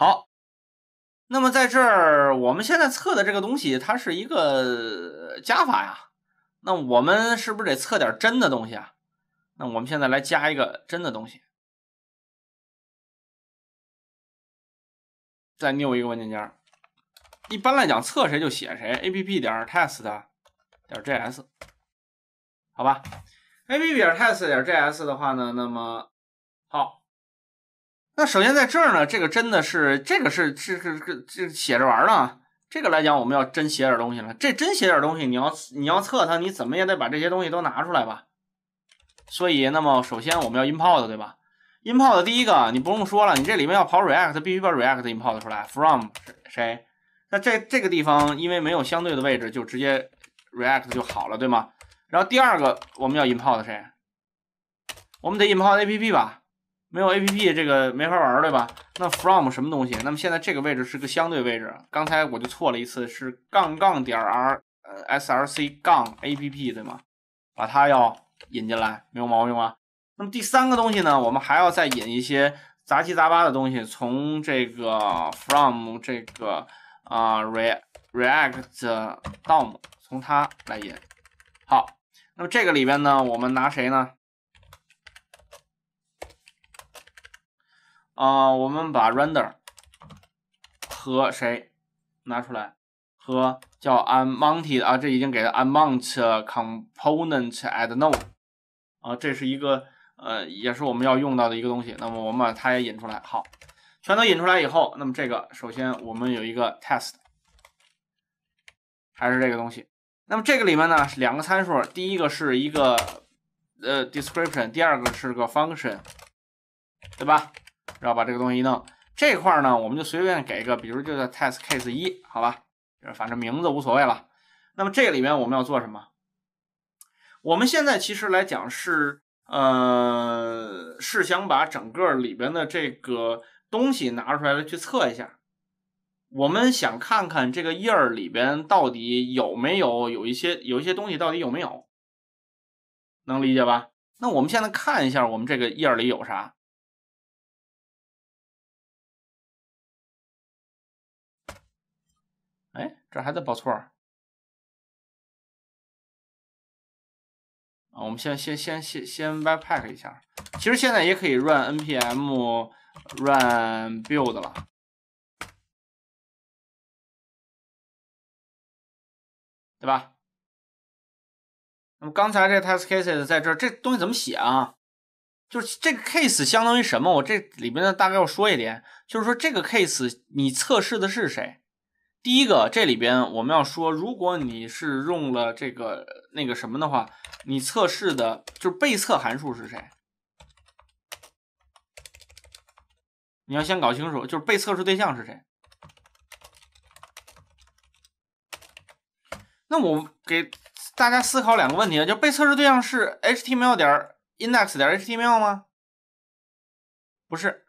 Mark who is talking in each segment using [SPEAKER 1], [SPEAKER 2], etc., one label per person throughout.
[SPEAKER 1] 好，那么在这儿，我们现在测的这个东西，它是一个加法呀。那我们是不是得测点真的东西啊？那我们现在来加一个真的东西。再 new 一个文件夹。一般来讲，测谁就写谁。app
[SPEAKER 2] 点 test 点 js，好吧。app 点 test 点 js 的话呢，那么。那首先在这儿呢，这个真的是这个是是是是写着玩呢。这个来讲，我们要真写点东西了。这真写点东西，你要你要测它，你怎么也得把这些东西都拿出来吧。所以，那么首先我们要 import 对吧？import 第一个你不用说了，你这里面要跑 React，必须把 React import 出来 from 谁？那这这个地方因为没有相对的位置，就直接 React 就好了，对吗？然后第二个我们要 import 谁？我们得 import A P P 吧。没有 A P P 这个没法玩，对吧？那 from 什么东西？那么现在这个位置是个相对位置，刚才我就错了一次，是杠杠点 r 呃 s r c 杠 A P P 对吗？把它要引进来，没有毛病啊。那么第三个东西呢，我们还要再引一些杂七杂八的东西，从这个 from 这个啊 React DOM 从它来引。好，那么这个里边呢，我们拿谁呢？啊，我们把 render 和谁拿出来？和叫 unmounted 啊，这已经给了 u n m o u n t component at now 啊，这是一个呃，也是我们要用到的一个东西。那么我们把它也引出来。好，全都引出来以后，那么这个首先我们有一个 test，还是这个东西。那么这个里面呢是两个参数，第一个是一个呃 description，第二个是个 function，对吧？然后把这个东西一弄，这块儿呢，我们就随便给一个，比如就叫 test case 一，好吧，反正名字无所谓了。那么这里面我们要做什么？我们现在其实来讲是，呃，是想把整个里边的这个东西拿出来了去测一下。我们想看看这个页儿里边到底
[SPEAKER 1] 有没有有一些有一些东西到底有没有，能理解吧？那我们现在看一下我们这个页儿里有啥。这还在报错啊！我们先先先先先 webpack 一下，其实现在也可以 run npm run build 了，对吧？那么刚才这 test cases 在这，这东西怎么写
[SPEAKER 2] 啊？就是这个 case 相当于什么？我这里边呢大概要说一点，就是说这个 case 你测试的是谁？第一个，这里边我们要说，如果你是用了这个那个什么的话，你测试的就是被测函数是谁？你要先搞清楚，就是被测试对象是谁。
[SPEAKER 1] 那我给大家思考两个问题啊，就被测试对象是 html 点 index 点 html 吗？不是，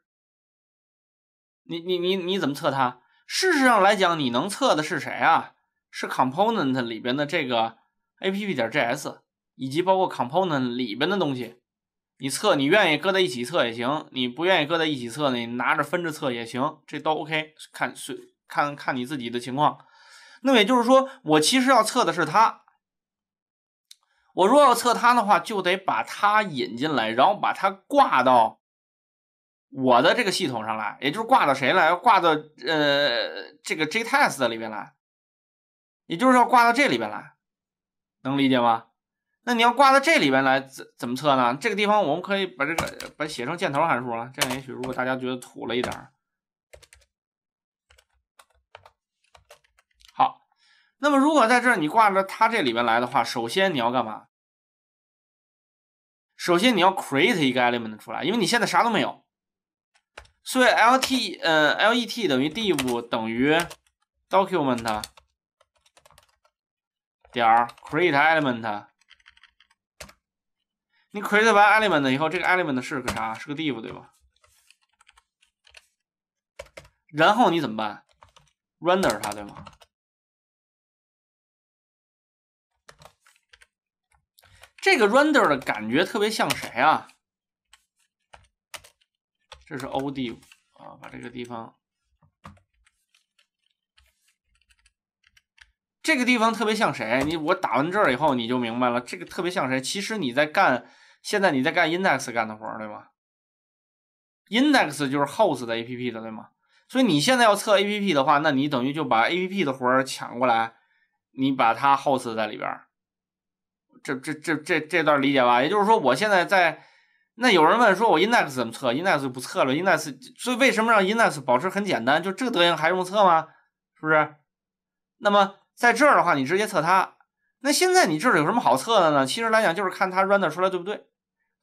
[SPEAKER 1] 你你你你怎么测它？事实上来讲，你能测的是谁啊？是 component
[SPEAKER 2] 里边的这个 app 点 js，以及包括 component 里边的东西。你测，你愿意搁在一起测也行；你不愿意搁在一起测，你拿着分着测也行，这都 OK。看随看看你自己的情况。那么也就是说，我其实要测的是它。我若要测它的话，就得把它引进来，然后把它挂到。我的这个系统上来，也就是挂到谁来？挂到呃这个 J test 里边来，也就是要挂到这里边来，能理解吗？那你要挂到这里边来怎怎么测呢？这个地方我们可以把这个把写成箭头函数了，这样也许如果大家觉得土了一点儿。
[SPEAKER 1] 好，那么如果在这儿你挂到它这里边来的话，首先你要干嘛？首先
[SPEAKER 2] 你要 create 一个 element 出来，因为你现在啥都没有。所以，l t，呃，l e t 等于 div 等于 document 点儿 create element。你 create 完 element 以后，这个 element 是个啥？是个 div 对吧？
[SPEAKER 1] 然后你怎么办？render 它对吗？这个 render 的感觉特别像谁
[SPEAKER 2] 啊？这是 ODiv 啊，把这个地方，这个地方特别像谁？你我打完这儿以后，你就明白了，这个特别像谁？其实你在干，现在你在干 Index 干的活儿，对吗？Index 就是 Host 的 A P P 的，对吗？所以你现在要测 A P P 的话，那你等于就把 A P P 的活儿抢过来，你把它 Host 在里边儿，这这这这这段理解吧？也就是说，我现在在。那有人问说，我 index 怎么测？index 就不测了。index 所以为什么让 index 保持很简单？就这个德行还用测吗？是不是？那么在这儿的话，你直接测它。那现在你这儿有什么好测的呢？其实来讲就是看它 render 出来对不对。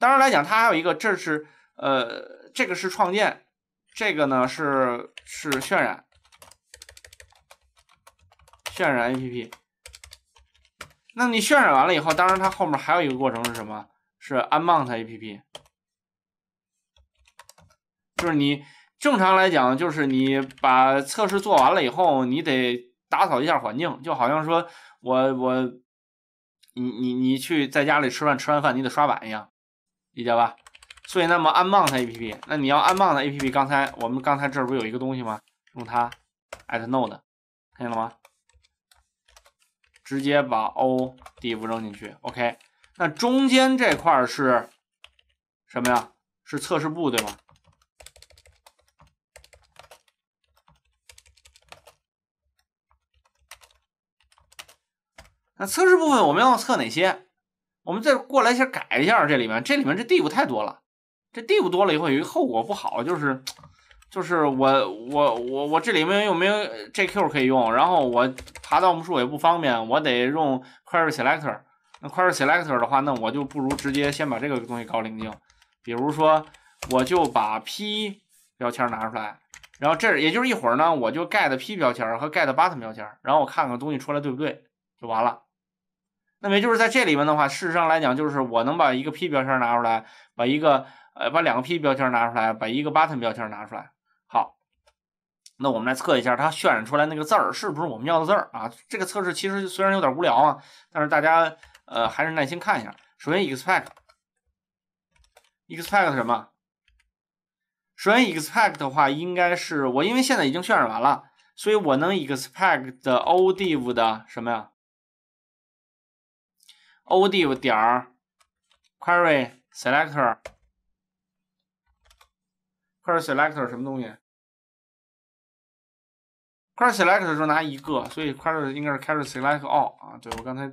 [SPEAKER 2] 当然来讲，它还有一个，这是呃，这个是创建，这个呢是是渲染，渲染 app。那你渲染完了以后，当然它后面还有一个过程是什么？是 unmount app。就是你正常来讲，就是你把测试做完了以后，你得打扫一下环境，就好像说我我你你你去在家里吃饭，吃完饭你得刷碗一样，理解吧？所以那么安 n 的 A P P，那你要安 n 的 A P P，刚才我们刚才这儿不有一个东西吗？用它 at node，看见了吗？直接把 o div 扔进去，OK。那中间这块儿是什么呀？是测试部对吧？那测试部分我们要测哪些？我们再过来先改一下这里面，这里面这 div 太多了，这 div 多了以后有一个后果不好，就是就是我我我我这里面又没有 JQ 可以用，然后我爬到目数也不方便，我得用 query selector。那 query selector 的话，那我就不如直接先把这个东西搞干净。比如说我就把 P 标签拿出来，然后这也就是一会儿呢，我就 get P 标签和 get button 标签，然后我看看东西出来对不对，就完了。那么就是在这里面的话，事实上来讲，就是我能把一个 p 标签拿出来，把一个呃，把两个 p 标签拿出来，把一个 button 标签拿出来。好，那我们来测一下它渲染出来那个字儿是不是我们要的字儿啊？这个测试其实虽然有点无聊啊，但是大家呃还是耐心看一下。首先 expect，expect 什么？首先 expect 的话应该是我因为现在已经渲染完了，所以我能 expect 的 o div 的什么呀？
[SPEAKER 1] O D 点儿，query selector，query selector 什么东西？query selector 只拿一个，所以 query 应该是 query select all
[SPEAKER 2] 啊。对我刚才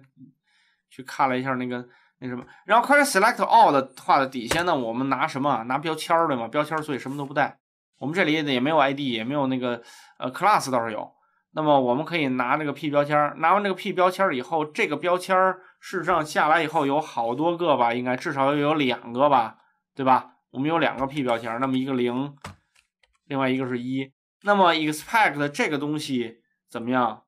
[SPEAKER 2] 去看了一下那个那什么，然后 query select all 的话的底下呢，我们拿什么？拿标签儿吗？标签儿，所以什么都不带。我们这里也没有 id，也没有那个呃 class，倒是有。那么我们可以拿那个 p 标签，拿完这个 p 标签以后，这个标签儿。事实上下来以后有好多个吧，应该至少要有两个吧，对吧？我们有两个 p 表情，那么一个零，另外一个是一。那么 expect 这个东西怎么样？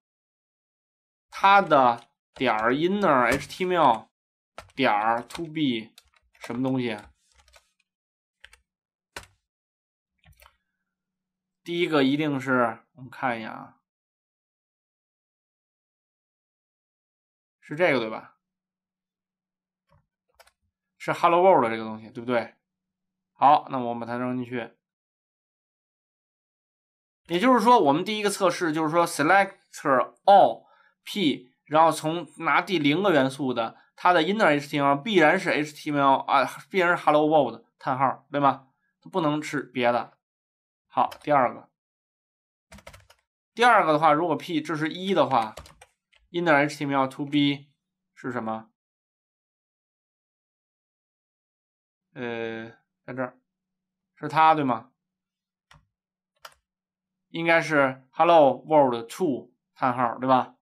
[SPEAKER 2] 它的点儿 inner html 点儿 to be 什么东西？
[SPEAKER 1] 第一个一定是我们看一下啊，是这个对吧？是 hello world 这个东西，对不对？好，那么我们把它扔进去。
[SPEAKER 2] 也就是说，我们第一个测试就是说 selector all p，然后从拿第零个元素的，它的 inner HTML 必然是 HTML 啊，必然是 hello world 叹号，对吗？不能是别的。好，第二个，
[SPEAKER 1] 第二个的话，如果 p 这是一的话，inner HTML to b 是什么？呃，在这儿，是它对吗？应该是 “hello world” to 叹号对吧？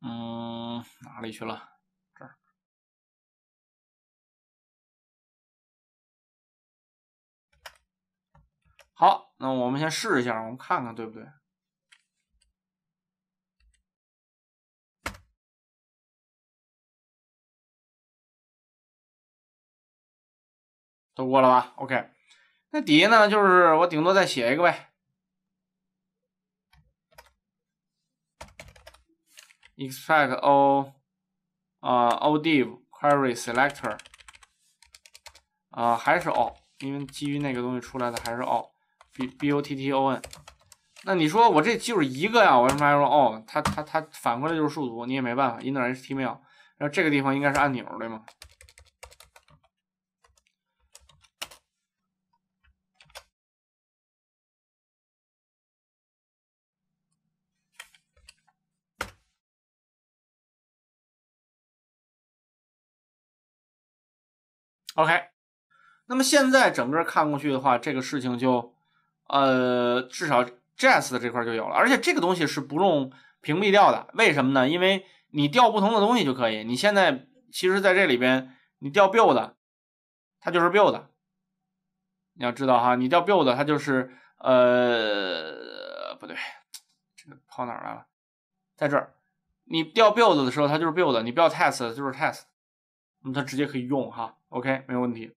[SPEAKER 1] 嗯，哪里去了？这儿。好，那我们先试一下，我们看看对不对。都过了吧，OK，那底下呢就是我顶多再写一个呗
[SPEAKER 2] ，expect o，啊，o div query selector，啊，还是 o，因为基于那个东西出来的还是 o b b o t t o n，那你说我这就是一个呀，我为什么还说 a 它它它反过来就是数组，你也没办法，inner html，然后
[SPEAKER 1] 这个地方应该是按钮对吗？OK，那么现在整个看过去的话，这个事情就，呃，至少 Jazz 的这块就有了，而
[SPEAKER 2] 且这个东西是不用屏蔽掉的。为什么呢？因为你调不同的东西就可以。你现在其实，在这里边你调 Build，它就是 Build。你要知道哈，你调 Build，它就是呃，不对，这个跑哪来了？在这儿，你调 Build 的时候，它就是 Build。你调 Test
[SPEAKER 1] 就是 Test，那么它直接可以用哈。OK，没有问题。